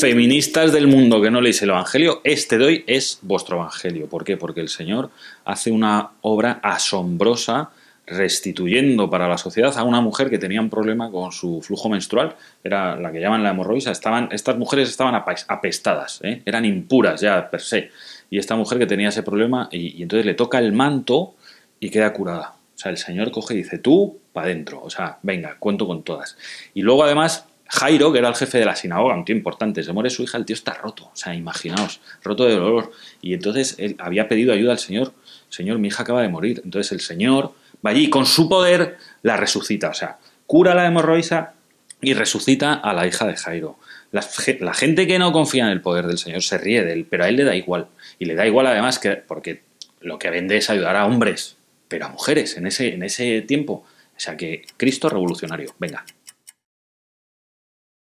feministas del mundo que no leéis el Evangelio, este doy es vuestro Evangelio. ¿Por qué? Porque el Señor hace una obra asombrosa restituyendo para la sociedad a una mujer que tenía un problema con su flujo menstrual, era la que llaman la hemorroisa. estaban, estas mujeres estaban apestadas, ¿eh? eran impuras ya per se, y esta mujer que tenía ese problema y, y entonces le toca el manto y queda curada. O sea, el Señor coge y dice, tú, para adentro, o sea, venga, cuento con todas. Y luego además Jairo, que era el jefe de la sinagoga, un tío importante, se muere su hija, el tío está roto, o sea, imaginaos, roto de dolor. Y entonces él había pedido ayuda al Señor, Señor, mi hija acaba de morir. Entonces el Señor va allí y con su poder la resucita, o sea, cura la hemorroiza y resucita a la hija de Jairo. La, gente que no confía en el poder del Señor se ríe de él, pero a él le da igual. Y le da igual además que, porque lo que vende es ayudar a hombres, pero a mujeres en ese, en ese tiempo. O sea que Cristo revolucionario, venga.